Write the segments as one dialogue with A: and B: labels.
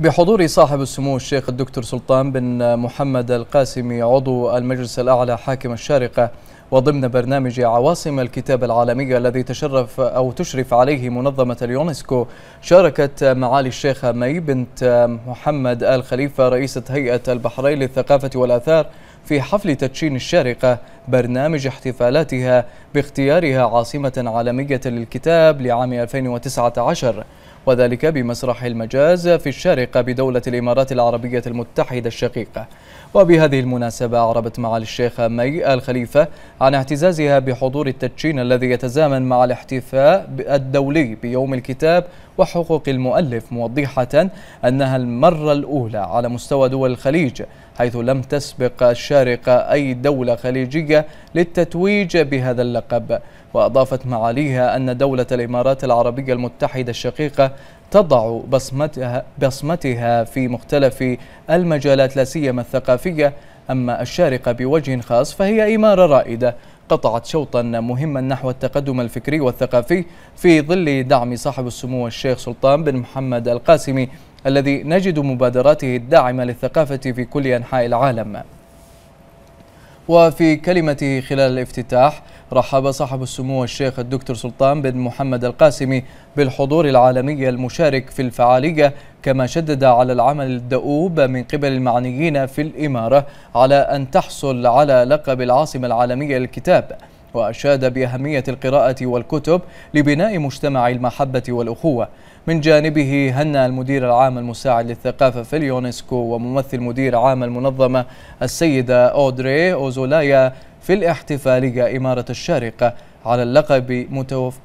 A: بحضور صاحب السمو الشيخ الدكتور سلطان بن محمد القاسمي عضو المجلس الأعلى حاكم الشارقة وضمن برنامج عواصم الكتاب العالمية الذي تشرف أو تشرف عليه منظمة اليونسكو شاركت معالي الشيخة مي بنت محمد آل خليفة رئيسة هيئة البحرين للثقافة والآثار في حفل تدشين الشارقة برنامج احتفالاتها باختيارها عاصمة عالمية للكتاب لعام 2019 وذلك بمسرح المجاز في الشارقة بدولة الإمارات العربية المتحدة الشقيقة وبهذه المناسبة أعربت معالي الشيخة مي الخليفة عن اعتزازها بحضور التدشين الذي يتزامن مع الاحتفاء الدولي بيوم الكتاب وحقوق المؤلف موضحة أنها المرة الأولى على مستوى دول الخليج حيث لم تسبق الشارقة أي دولة خليجية للتتويج بهذا اللقب وأضافت معاليها أن دولة الإمارات العربية المتحدة الشقيقة تضع بصمتها, بصمتها في مختلف المجالات لا سيما الثقافية أما الشارقة بوجه خاص فهي إمارة رائدة قطعت شوطا مهما نحو التقدم الفكري والثقافي في ظل دعم صاحب السمو الشيخ سلطان بن محمد القاسمي الذي نجد مبادراته الداعمة للثقافة في كل أنحاء العالم وفي كلمته خلال الافتتاح رحب صاحب السمو الشيخ الدكتور سلطان بن محمد القاسمي بالحضور العالمي المشارك في الفعالية كما شدد على العمل الدؤوب من قبل المعنيين في الإمارة على أن تحصل على لقب العاصمة العالمية للكتاب وأشاد بأهمية القراءة والكتب لبناء مجتمع المحبة والأخوة من جانبه هنأ المدير العام المساعد للثقافة في اليونسكو وممثل مدير عام المنظمة السيدة أودري أوزولايا في الاحتفالية إمارة الشارقة على اللقب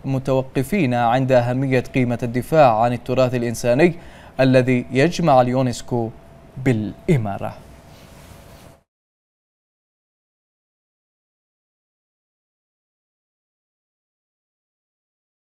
A: متوقفين عند أهمية قيمة الدفاع عن التراث الإنساني الذي يجمع اليونسكو بالإمارة